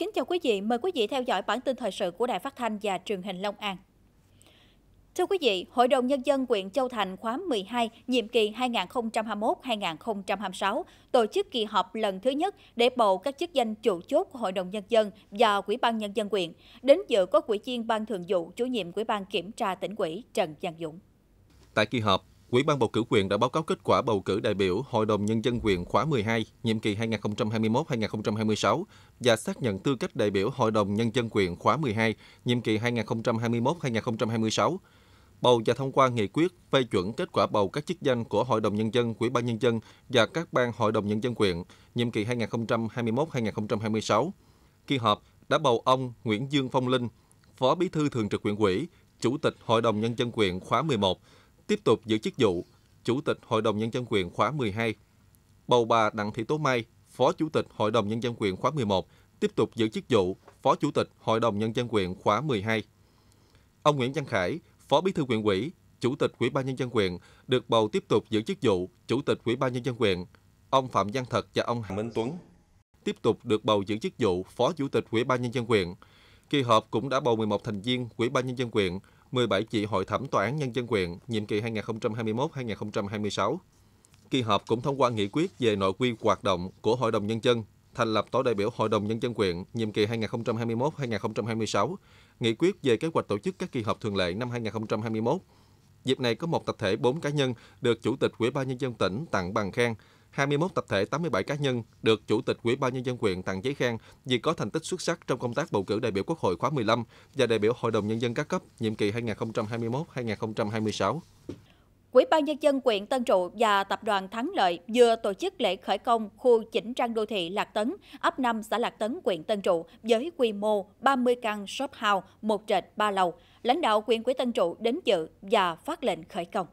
Kính chào quý vị, mời quý vị theo dõi bản tin thời sự của Đài Phát thanh và Truyền hình Long An. Thưa quý vị, Hội đồng Nhân dân huyện Châu Thành khóa 12, nhiệm kỳ 2021-2026, tổ chức kỳ họp lần thứ nhất để bầu các chức danh chủ chốt của Hội đồng Nhân dân và Quỹ ban Nhân dân huyện. Đến dự có Quỹ viên Ban Thường vụ, Chủ nhiệm Quỹ ban Kiểm tra tỉnh ủy Trần Giang Dũng. Tại kỳ họp, Ủy ban bầu cử quyền đã báo cáo kết quả bầu cử đại biểu Hội đồng Nhân dân quyền khóa 12, nhiệm kỳ 2021-2026 và xác nhận tư cách đại biểu Hội đồng Nhân dân quyền khóa 12, nhiệm kỳ 2021-2026 bầu và thông qua nghị quyết phê chuẩn kết quả bầu các chức danh của Hội đồng Nhân dân, Ủy ban Nhân dân và các ban Hội đồng Nhân dân quyền nhiệm kỳ 2021-2026. Kỳ họp đã bầu ông Nguyễn Dương Phong Linh, Phó Bí thư Thường trực huyện ủy, Chủ tịch Hội đồng Nhân dân quyền khóa 11, tiếp tục giữ chức vụ Chủ tịch Hội đồng Nhân dân quyền khóa 12. Bầu bà Đặng Thị Tố Mai, Phó Chủ tịch Hội đồng Nhân dân quyền khóa 11, tiếp tục giữ chức vụ Phó Chủ tịch Hội đồng Nhân dân quyền khóa 12. Ông Nguyễn Văn Khải, Phó Bí thư huyện ủy, Chủ tịch Ủy ban Nhân dân quyền, được bầu tiếp tục giữ chức vụ Chủ tịch Ủy ban Nhân dân quyền. Ông Phạm Văn Thật và ông Hà Minh Tuấn tiếp tục được bầu giữ chức vụ Phó Chủ tịch Ủy ban Nhân dân quyền. Kỳ họp cũng đã bầu 11 thành viên Ủy ban Nhân dân quyền, 17 chị hội thẩm tòa án nhân dân quyền nhiệm kỳ 2021-2026. Kỳ họp cũng thông qua nghị quyết về nội quy hoạt động của Hội đồng Nhân dân, thành lập tổ đại biểu Hội đồng Nhân dân quyền nhiệm kỳ 2021-2026, nghị quyết về kế hoạch tổ chức các kỳ họp thường lệ năm 2021. Dịp này có một tập thể 4 cá nhân được Chủ tịch Ủy ban Nhân dân tỉnh tặng bằng khen 21 tập thể 87 cá nhân được Chủ tịch Ủy ban Nhân dân huyện tặng giấy khen vì có thành tích xuất sắc trong công tác bầu cử đại biểu Quốc hội khóa 15 và đại biểu Hội đồng Nhân dân các cấp nhiệm kỳ 2021-2026. Quỹ ban nhân dân quyện Tân Trụ và tập đoàn Thắng Lợi vừa tổ chức lễ khởi công khu chỉnh trang đô thị Lạc Tấn, ấp 5 xã Lạc Tấn, quyện Tân Trụ với quy mô 30 căn shop house, một trệt ba lầu. Lãnh đạo quyện Quỹ Tân Trụ đến dự và phát lệnh khởi công.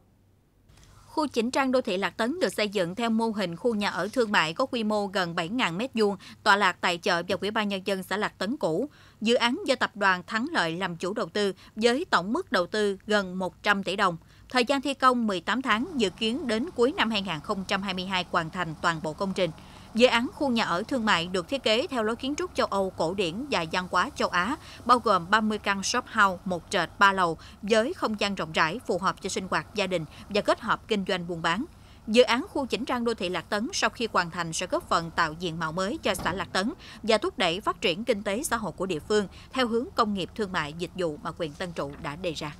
Khu chỉnh trang đô thị Lạc Tấn được xây dựng theo mô hình khu nhà ở thương mại có quy mô gần 7.000 m2, tọa lạc tại chợ và Ủy ban nhân dân xã Lạc Tấn cũ. Dự án do tập đoàn Thắng Lợi làm chủ đầu tư với tổng mức đầu tư gần 100 tỷ đồng. Thời gian thi công 18 tháng dự kiến đến cuối năm 2022 hoàn thành toàn bộ công trình. Dự án khu nhà ở thương mại được thiết kế theo lối kiến trúc châu Âu cổ điển và văn hóa châu Á, bao gồm 30 căn shop house, một trệt, ba lầu, với không gian rộng rãi phù hợp cho sinh hoạt gia đình và kết hợp kinh doanh buôn bán. Dự án khu chỉnh trang đô thị Lạc Tấn sau khi hoàn thành sẽ góp phần tạo diện mạo mới cho xã Lạc Tấn và thúc đẩy phát triển kinh tế xã hội của địa phương theo hướng công nghiệp thương mại dịch vụ mà quyền Tân Trụ đã đề ra.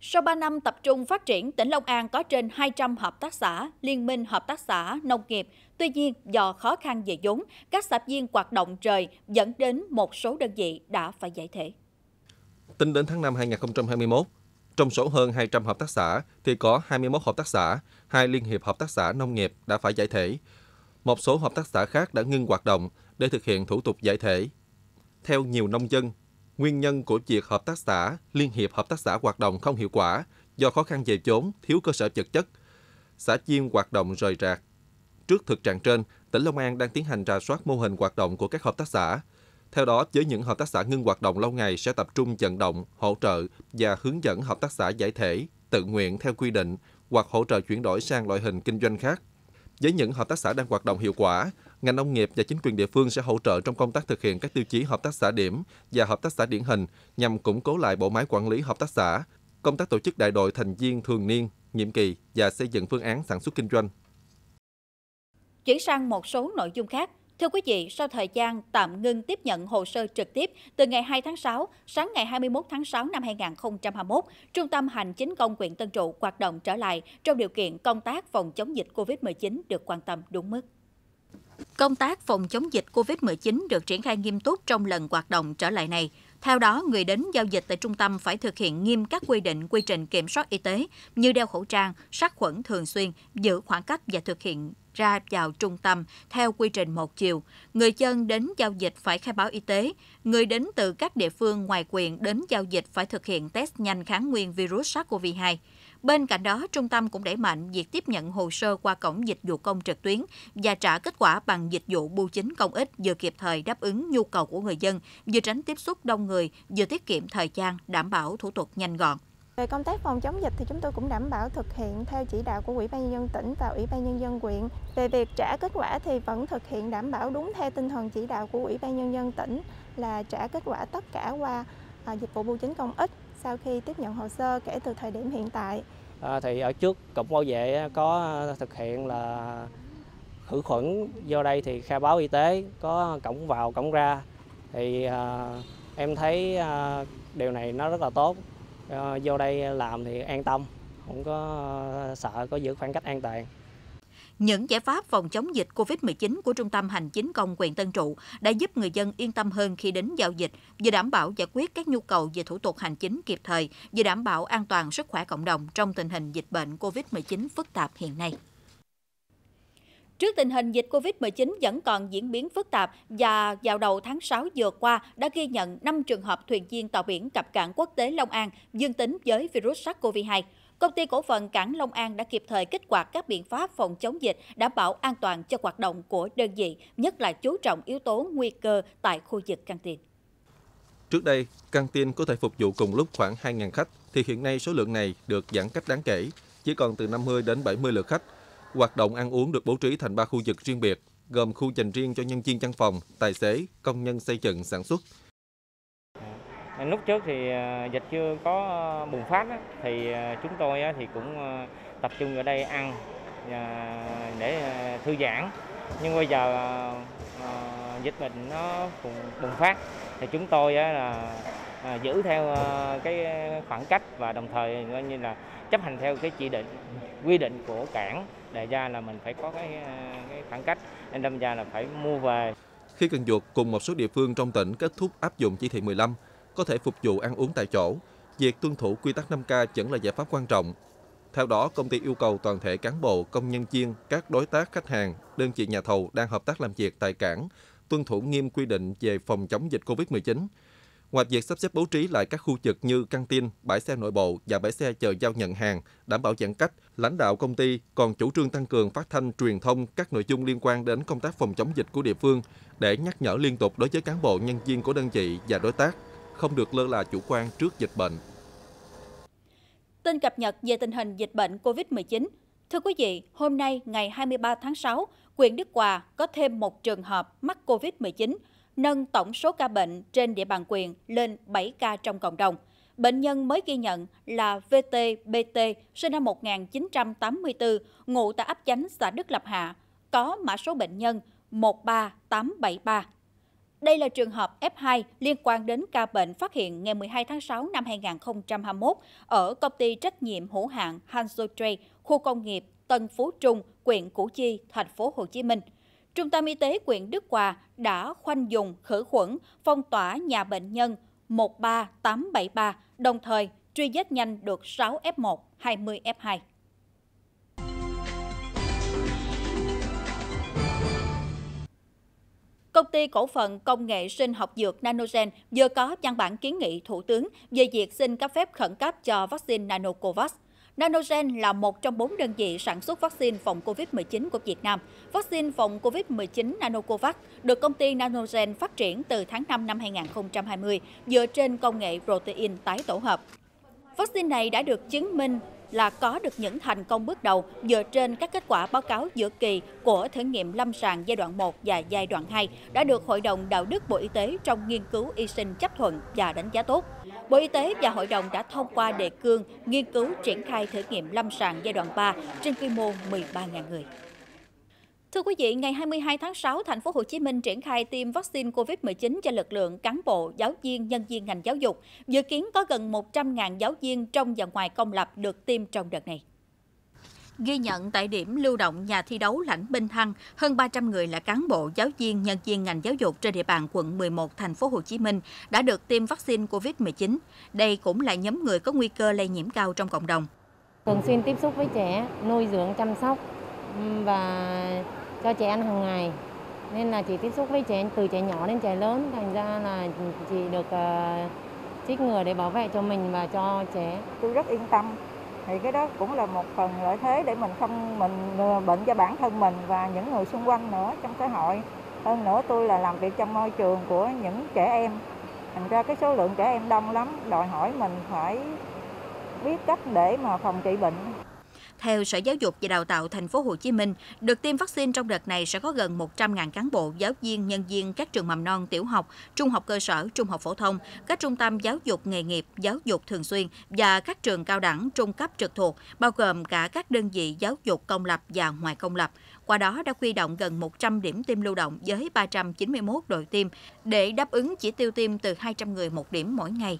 Sau 3 năm tập trung phát triển, tỉnh Long An có trên 200 hợp tác xã, liên minh hợp tác xã, nông nghiệp. Tuy nhiên, do khó khăn về vốn, các xã viên hoạt động trời dẫn đến một số đơn vị đã phải giải thể. Tính đến tháng 5 2021, trong số hơn 200 hợp tác xã thì có 21 hợp tác xã, hai liên hiệp hợp tác xã nông nghiệp đã phải giải thể. Một số hợp tác xã khác đã ngưng hoạt động để thực hiện thủ tục giải thể. Theo nhiều nông dân, Nguyên nhân của việc hợp tác xã, liên hiệp hợp tác xã hoạt động không hiệu quả do khó khăn về vốn, thiếu cơ sở vật chất. Xã Chiên hoạt động rời rạc. Trước thực trạng trên, tỉnh Long An đang tiến hành rà soát mô hình hoạt động của các hợp tác xã. Theo đó, với những hợp tác xã ngưng hoạt động lâu ngày sẽ tập trung vận động, hỗ trợ và hướng dẫn hợp tác xã giải thể, tự nguyện theo quy định hoặc hỗ trợ chuyển đổi sang loại hình kinh doanh khác. Với những hợp tác xã đang hoạt động hiệu quả, ngành nông nghiệp và chính quyền địa phương sẽ hỗ trợ trong công tác thực hiện các tiêu chí hợp tác xã điểm và hợp tác xã điển hình nhằm củng cố lại bộ máy quản lý hợp tác xã, công tác tổ chức đại đội thành viên thường niên, nhiệm kỳ và xây dựng phương án sản xuất kinh doanh. Chuyển sang một số nội dung khác, Thưa quý vị, sau thời gian tạm ngưng tiếp nhận hồ sơ trực tiếp từ ngày 2 tháng 6, sáng ngày 21 tháng 6 năm 2021, Trung tâm Hành chính công huyện Tân Trụ hoạt động trở lại trong điều kiện công tác phòng chống dịch COVID-19 được quan tâm đúng mức. Công tác phòng chống dịch COVID-19 được triển khai nghiêm túc trong lần hoạt động trở lại này. Theo đó, người đến giao dịch tại trung tâm phải thực hiện nghiêm các quy định quy trình kiểm soát y tế như đeo khẩu trang, sát khuẩn thường xuyên, giữ khoảng cách và thực hiện ra vào trung tâm theo quy trình một chiều. Người dân đến giao dịch phải khai báo y tế. Người đến từ các địa phương ngoài quyền đến giao dịch phải thực hiện test nhanh kháng nguyên virus SARS-CoV-2. Bên cạnh đó, trung tâm cũng đẩy mạnh việc tiếp nhận hồ sơ qua cổng dịch vụ công trực tuyến và trả kết quả bằng dịch vụ bưu chính công ích vừa kịp thời đáp ứng nhu cầu của người dân, vừa tránh tiếp xúc đông người, vừa tiết kiệm thời gian, đảm bảo thủ tục nhanh gọn. Về công tác phòng chống dịch thì chúng tôi cũng đảm bảo thực hiện theo chỉ đạo của Ủy ban nhân dân tỉnh và Ủy ban nhân dân quyện Về việc trả kết quả thì vẫn thực hiện đảm bảo đúng theo tinh thần chỉ đạo của Ủy ban nhân dân tỉnh là trả kết quả tất cả qua à, dịch vụ bưu chính công ích sau khi tiếp nhận hồ sơ kể từ thời điểm hiện tại. À, thì ở trước cục bảo vệ có thực hiện là khử khuẩn do đây thì khai báo y tế có cổng vào cổng ra thì à, em thấy à, điều này nó rất là tốt Ờ, vô đây làm thì an tâm, không có ờ, sợ có giữ khoảng cách an toàn. Những giải pháp phòng chống dịch COVID-19 của Trung tâm Hành chính công quyền Tân Trụ đã giúp người dân yên tâm hơn khi đến giao dịch, vừa đảm bảo giải quyết các nhu cầu về thủ tục hành chính kịp thời, vừa đảm bảo an toàn sức khỏe cộng đồng trong tình hình dịch bệnh COVID-19 phức tạp hiện nay. Trước tình hình dịch COVID-19 vẫn còn diễn biến phức tạp và vào đầu tháng 6 vừa qua đã ghi nhận 5 trường hợp thuyền viên tàu biển cập cảng quốc tế Long An dương tính với virus SARS-CoV-2. Công ty cổ phần cảng Long An đã kịp thời kích hoạt các biện pháp phòng chống dịch đảm bảo an toàn cho hoạt động của đơn vị, nhất là chú trọng yếu tố nguy cơ tại khu vực căng tin. Trước đây, căng tin có thể phục vụ cùng lúc khoảng 2.000 khách, thì hiện nay số lượng này được giãn cách đáng kể, chỉ còn từ 50 đến 70 lượt khách Hoạt động ăn uống được bố trí thành 3 khu vực riêng biệt, gồm khu dành riêng cho nhân viên văn phòng, tài xế, công nhân xây dựng, sản xuất. Lúc trước thì à, dịch chưa có bùng phát thì chúng tôi thì cũng tập trung ở đây ăn để thư giãn. Nhưng bây giờ dịch bệnh nó bùng phát thì chúng tôi là à, giữ theo à, cái khoảng cách và đồng thời coi như là chấp hành theo cái chỉ định quy định của cảng đề ra là mình phải có cái, ờ, cái khoảng cách nên đâm ra là phải mua về. Khi Cần Duộc cùng một số địa phương trong tỉnh kết thúc áp dụng chỉ thị 15, có thể phục vụ ăn uống tại chỗ, việc tuân thủ quy tắc 5K vẫn là giải pháp quan trọng. Theo đó, công ty yêu cầu toàn thể cán bộ, công nhân viên, các đối tác khách hàng, đơn vị nhà thầu đang hợp tác làm việc tại cảng tuân thủ nghiêm quy định về phòng chống dịch COVID-19. Ngoài việc sắp xếp bố trí lại các khu vực như căng tin, bãi xe nội bộ và bãi xe chờ giao nhận hàng, đảm bảo giãn cách, lãnh đạo công ty còn chủ trương tăng cường phát thanh truyền thông các nội dung liên quan đến công tác phòng chống dịch của địa phương để nhắc nhở liên tục đối với cán bộ nhân viên của đơn vị và đối tác, không được lơ là chủ quan trước dịch bệnh. Tin cập nhật về tình hình dịch bệnh COVID-19. Thưa quý vị, hôm nay ngày 23 tháng 6, huyện Đức Hòa có thêm một trường hợp mắc COVID-19 nâng tổng số ca bệnh trên địa bàn quyền lên 7 ca trong cộng đồng. Bệnh nhân mới ghi nhận là VTBT, sinh năm 1984, ngụ tại ấp chánh xã Đức Lập Hạ, có mã số bệnh nhân 13873. Đây là trường hợp F2 liên quan đến ca bệnh phát hiện ngày 12 tháng 6 năm 2021 ở công ty trách nhiệm hữu hạn Hanzo Trade, khu công nghiệp Tân Phú Trung, huyện Củ Chi, thành phố Hồ Chí Minh. Trung tâm Y tế huyện Đức Hòa đã khoanh dùng khử khuẩn, phong tỏa nhà bệnh nhân 13873, đồng thời truy vết nhanh được 6 F1, 20 F2. Công ty cổ phần công nghệ sinh học dược Nanogen vừa có văn bản kiến nghị Thủ tướng về việc xin cấp phép khẩn cấp cho vaccine Nanocovax. Nanogen là một trong bốn đơn vị sản xuất vaccine phòng COVID-19 của Việt Nam. Vaccine phòng COVID-19 Nanocovax được công ty Nanogen phát triển từ tháng 5 năm 2020 dựa trên công nghệ protein tái tổ hợp. Vaccine này đã được chứng minh là có được những thành công bước đầu dựa trên các kết quả báo cáo giữa kỳ của thử nghiệm lâm sàng giai đoạn 1 và giai đoạn 2 đã được Hội đồng Đạo đức Bộ Y tế trong nghiên cứu y sinh chấp thuận và đánh giá tốt. Bộ Y tế và Hội đồng đã thông qua đề cương nghiên cứu triển khai thử nghiệm lâm sàng giai đoạn 3 trên quy mô 13.000 người. Thưa quý vị, ngày 22 tháng 6, thành phố Hồ Chí Minh triển khai tiêm vaccine COVID-19 cho lực lượng cán bộ, giáo viên, nhân viên ngành giáo dục. Dự kiến có gần 100.000 giáo viên trong và ngoài công lập được tiêm trong đợt này. Ghi nhận tại điểm lưu động nhà thi đấu Lãnh Binh Thăng, hơn 300 người là cán bộ, giáo viên, nhân viên ngành giáo dục trên địa bàn quận 11, thành phố Hồ Chí Minh đã được tiêm vaccine COVID-19. Đây cũng là nhóm người có nguy cơ lây nhiễm cao trong cộng đồng. Thường xuyên tiếp xúc với trẻ, nuôi dưỡng chăm sóc và cho trẻ ăn hàng ngày. Nên là chị tiếp xúc với trẻ từ trẻ nhỏ đến trẻ lớn, thành ra là chị được chích ờ, ngừa để bảo vệ cho mình và cho trẻ. Tôi rất yên tâm thì cái đó cũng là một phần lợi thế để mình không mình ờ, bệnh cho bản thân mình và những người xung quanh nữa trong xã hội hơn nữa tôi là làm việc trong môi trường của những trẻ em thành ra cái số lượng trẻ em đông lắm đòi hỏi mình phải biết cách để mà phòng trị bệnh theo Sở Giáo dục và Đào tạo Thành phố Hồ Chí Minh, được tiêm vaccine trong đợt này sẽ có gần 100.000 cán bộ, giáo viên, nhân viên các trường mầm non, tiểu học, trung học cơ sở, trung học phổ thông, các trung tâm giáo dục nghề nghiệp, giáo dục thường xuyên và các trường cao đẳng, trung cấp trực thuộc, bao gồm cả các đơn vị giáo dục công lập và ngoài công lập. Qua đó đã quy động gần 100 điểm tiêm lưu động với 391 đội tiêm để đáp ứng chỉ tiêu tiêm từ 200 người một điểm mỗi ngày.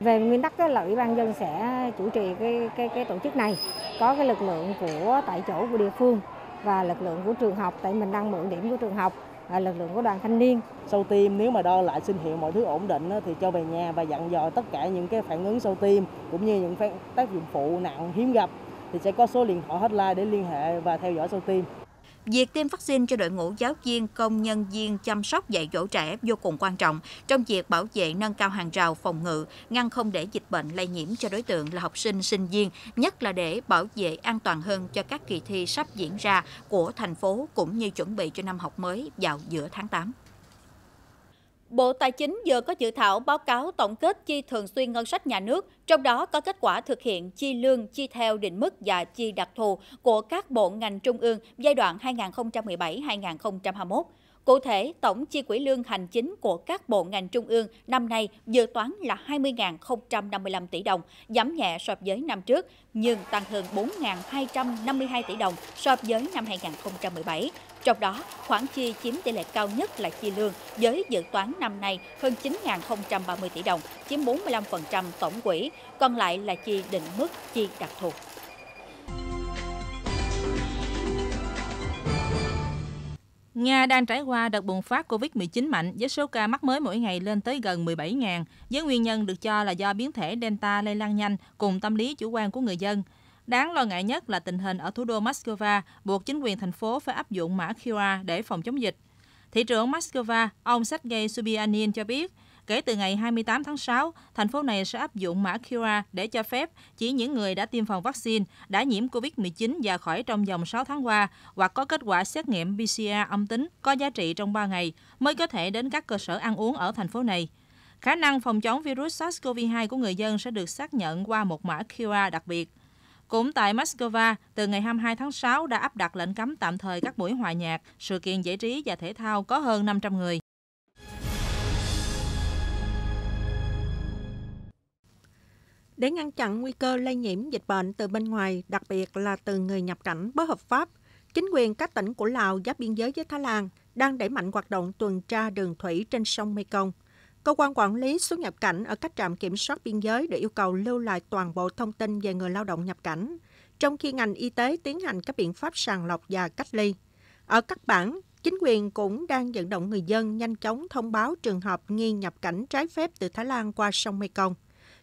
Về nguyên tắc là Ủy ban dân sẽ chủ trì cái cái cái tổ chức này có cái lực lượng của tại chỗ của địa phương và lực lượng của trường học tại mình đang mượn điểm của trường học và lực lượng của đoàn thanh niên. Sau tiêm nếu mà đo lại sinh hiệu mọi thứ ổn định thì cho về nhà và dặn dò tất cả những cái phản ứng sau tiêm cũng như những tác dụng phụ nặng hiếm gặp thì sẽ có số điện thoại hotline để liên hệ và theo dõi sau tiêm. Việc tiêm vaccine cho đội ngũ giáo viên, công nhân viên chăm sóc dạy dỗ trẻ vô cùng quan trọng trong việc bảo vệ nâng cao hàng rào phòng ngự, ngăn không để dịch bệnh lây nhiễm cho đối tượng là học sinh, sinh viên, nhất là để bảo vệ an toàn hơn cho các kỳ thi sắp diễn ra của thành phố cũng như chuẩn bị cho năm học mới vào giữa tháng 8. Bộ Tài chính vừa có dự thảo báo cáo tổng kết chi thường xuyên ngân sách nhà nước, trong đó có kết quả thực hiện chi lương, chi theo định mức và chi đặc thù của các bộ ngành trung ương giai đoạn 2017-2021. Cụ thể, tổng chi quỹ lương hành chính của các bộ ngành trung ương năm nay dự toán là 20.055 tỷ đồng, giảm nhẹ so với năm trước, nhưng tăng hơn 4.252 tỷ đồng so với năm 2017. Trong đó, khoản chi chiếm tỷ lệ cao nhất là chi lương với dự toán năm nay hơn 9.030 tỷ đồng, chiếm 45% tổng quỹ, còn lại là chi định mức chi đặc thù. Nga đang trải qua đợt bùng phát COVID-19 mạnh với số ca mắc mới mỗi ngày lên tới gần 17.000, với nguyên nhân được cho là do biến thể Delta lây lan nhanh cùng tâm lý chủ quan của người dân. Đáng lo ngại nhất là tình hình ở thủ đô Moscow buộc chính quyền thành phố phải áp dụng mã QR để phòng chống dịch. Thị trưởng Moscow, ông Sergei Subyanin cho biết, Kể từ ngày 28 tháng 6, thành phố này sẽ áp dụng mã QR để cho phép chỉ những người đã tiêm phòng vaccine, đã nhiễm COVID-19 và khỏi trong vòng 6 tháng qua hoặc có kết quả xét nghiệm PCR âm tính có giá trị trong 3 ngày mới có thể đến các cơ sở ăn uống ở thành phố này. Khả năng phòng chống virus SARS-CoV-2 của người dân sẽ được xác nhận qua một mã QR đặc biệt. Cũng tại Moscow, từ ngày 22 tháng 6 đã áp đặt lệnh cấm tạm thời các buổi hòa nhạc, sự kiện giải trí và thể thao có hơn 500 người. để ngăn chặn nguy cơ lây nhiễm dịch bệnh từ bên ngoài, đặc biệt là từ người nhập cảnh bất hợp pháp. Chính quyền các tỉnh của Lào giáp biên giới với Thái Lan đang đẩy mạnh hoạt động tuần tra đường thủy trên sông Mekong. Cơ quan quản lý xuất nhập cảnh ở các trạm kiểm soát biên giới để yêu cầu lưu lại toàn bộ thông tin về người lao động nhập cảnh, trong khi ngành y tế tiến hành các biện pháp sàng lọc và cách ly. Ở các bản, chính quyền cũng đang vận động người dân nhanh chóng thông báo trường hợp nghi nhập cảnh trái phép từ Thái Lan qua sông Mekong.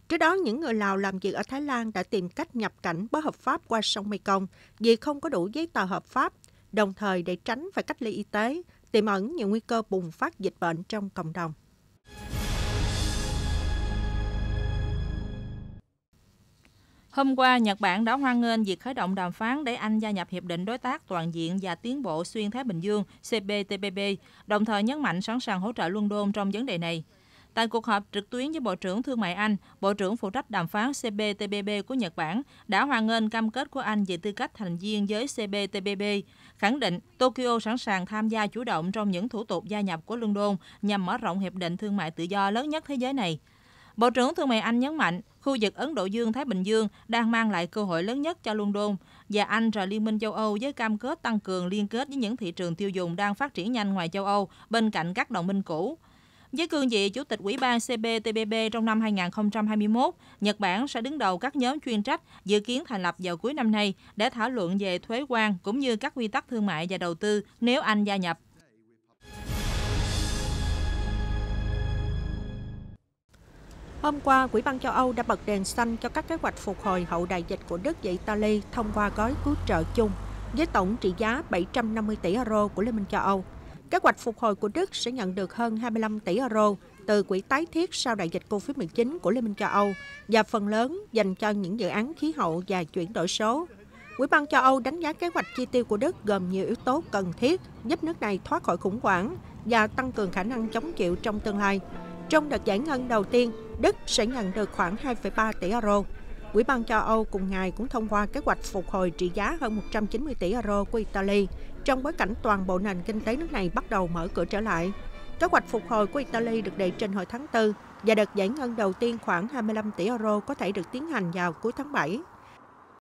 Trước đó, những người Lào làm việc ở Thái Lan đã tìm cách nhập cảnh bất hợp pháp qua sông Mekong vì không có đủ giấy tờ hợp pháp, đồng thời để tránh phải cách ly y tế, tiềm ẩn nhiều nguy cơ bùng phát dịch bệnh trong cộng đồng. Hôm qua, Nhật Bản đã hoan nghênh việc khởi động đàm phán để Anh gia nhập Hiệp định Đối tác Toàn diện và Tiến bộ Xuyên Thái Bình Dương CPTPP, đồng thời nhấn mạnh sẵn sàng hỗ trợ Luân Đôn trong vấn đề này. Tại cuộc họp trực tuyến với Bộ trưởng Thương mại Anh, Bộ trưởng phụ trách đàm phán CPTPP của Nhật Bản đã hoan nghênh cam kết của Anh về tư cách thành viên giới CPTPP, khẳng định Tokyo sẵn sàng tham gia chủ động trong những thủ tục gia nhập của London nhằm mở rộng hiệp định thương mại tự do lớn nhất thế giới này. Bộ trưởng Thương mại Anh nhấn mạnh, khu vực Ấn Độ Dương-Thái Bình Dương đang mang lại cơ hội lớn nhất cho London và Anh và Liên minh châu Âu với cam kết tăng cường liên kết với những thị trường tiêu dùng đang phát triển nhanh ngoài châu Âu bên cạnh các đồng minh cũ. Với cương vị Chủ tịch Ủy ban CPTPP trong năm 2021, Nhật Bản sẽ đứng đầu các nhóm chuyên trách dự kiến thành lập vào cuối năm nay để thảo luận về thuế quan cũng như các quy tắc thương mại và đầu tư nếu Anh gia nhập. Hôm qua, Quỹ ban châu Âu đã bật đèn xanh cho các kế hoạch phục hồi hậu đại dịch của Đức và Italy thông qua gói cứu trợ chung với tổng trị giá 750 tỷ euro của Liên minh châu Âu. Kế hoạch phục hồi của Đức sẽ nhận được hơn 25 tỷ euro từ quỹ tái thiết sau đại dịch COVID-19 của Liên minh châu Âu và phần lớn dành cho những dự án khí hậu và chuyển đổi số. Ủy ban châu Âu đánh giá kế hoạch chi tiêu của Đức gồm nhiều yếu tố cần thiết giúp nước này thoát khỏi khủng hoảng và tăng cường khả năng chống chịu trong tương lai. Trong đợt giải ngân đầu tiên, Đức sẽ nhận được khoảng 2,3 tỷ euro. Ủy ban châu Âu cùng ngày cũng thông qua kế hoạch phục hồi trị giá hơn 190 tỷ euro của Italy trong bối cảnh toàn bộ nền kinh tế nước này bắt đầu mở cửa trở lại. Kế hoạch phục hồi của Italy được đệ trình hồi tháng 4 và đợt giải ngân đầu tiên khoảng 25 tỷ euro có thể được tiến hành vào cuối tháng 7.